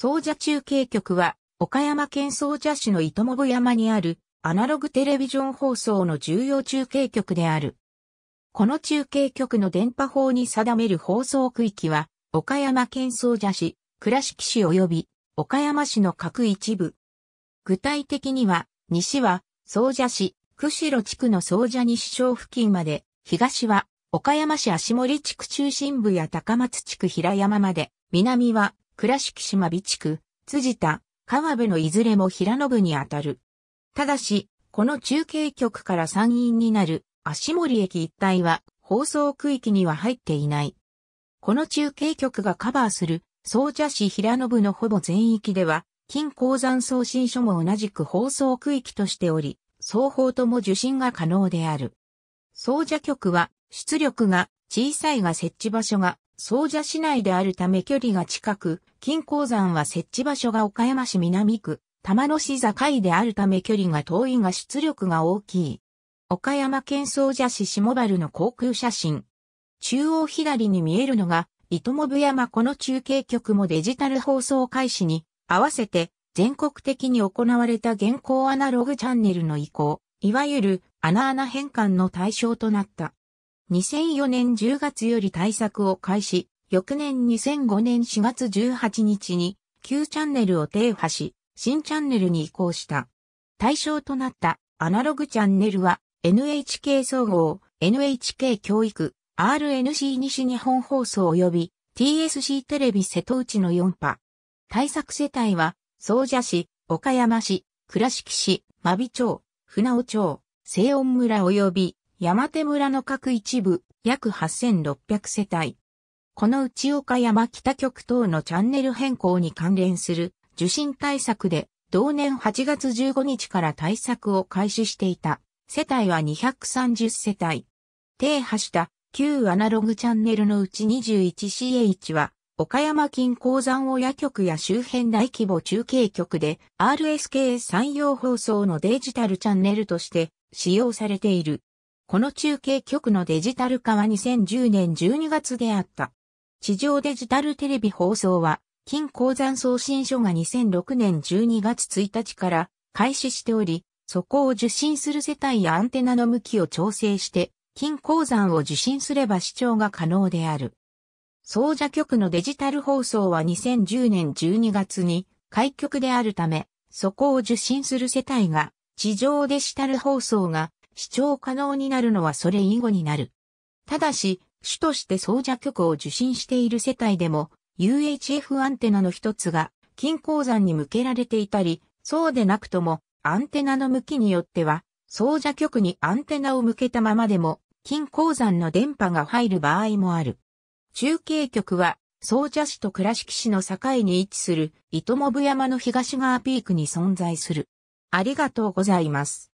総社中継局は、岡山県総社市の糸もぶ山にある、アナログテレビジョン放送の重要中継局である。この中継局の電波法に定める放送区域は、岡山県総社市、倉敷市及び、岡山市の各一部。具体的には、西は、総社市、釧路地区の総社西省付近まで、東は、岡山市足森地区中心部や高松地区平山まで、南は、倉敷島備蓄、辻田、川辺のいずれも平野部にあたる。ただし、この中継局から山陰になる足森駅一帯は放送区域には入っていない。この中継局がカバーする総社市平野部のほぼ全域では、金鉱山送信所も同じく放送区域としており、双方とも受信が可能である。総社局は出力が小さいが設置場所が総社市内であるため距離が近く、金鉱山は設置場所が岡山市南区、玉野市境であるため距離が遠いが出力が大きい。岡山県総社市下原の航空写真。中央左に見えるのが、糸もぶ山この中継局もデジタル放送開始に合わせて全国的に行われた現行アナログチャンネルの移行、いわゆるアナアナ変換の対象となった。2004年10月より対策を開始、翌年2005年4月18日に旧チャンネルを停波し、新チャンネルに移行した。対象となったアナログチャンネルは NHK 総合、NHK 教育、RNC 西日本放送及び TSC テレビ瀬戸内の4波。対策世帯は、総社市、岡山市、倉敷市、真備町、船尾町、西温村及び山手村の各一部、約8600世帯。この内岡山北局等のチャンネル変更に関連する受信対策で、同年8月15日から対策を開始していた世帯は230世帯。停波した旧アナログチャンネルのうち 21CH は、岡山近郊山親局や周辺大規模中継局で RSK 山陽放送のデジタルチャンネルとして使用されている。この中継局のデジタル化は2010年12月であった。地上デジタルテレビ放送は、金鉱山送信所が2006年12月1日から開始しており、そこを受信する世帯やアンテナの向きを調整して、金鉱山を受信すれば視聴が可能である。総社局のデジタル放送は2010年12月に開局であるため、そこを受信する世帯が地上デジタル放送が視聴可能になるのはそれ以後になる。ただし、主として総者局を受信している世帯でも、UHF アンテナの一つが、金鉱山に向けられていたり、そうでなくとも、アンテナの向きによっては、総者局にアンテナを向けたままでも、金鉱山の電波が入る場合もある。中継局は、総社市と倉敷市の境に位置する、糸もぶ山の東側ピークに存在する。ありがとうございます。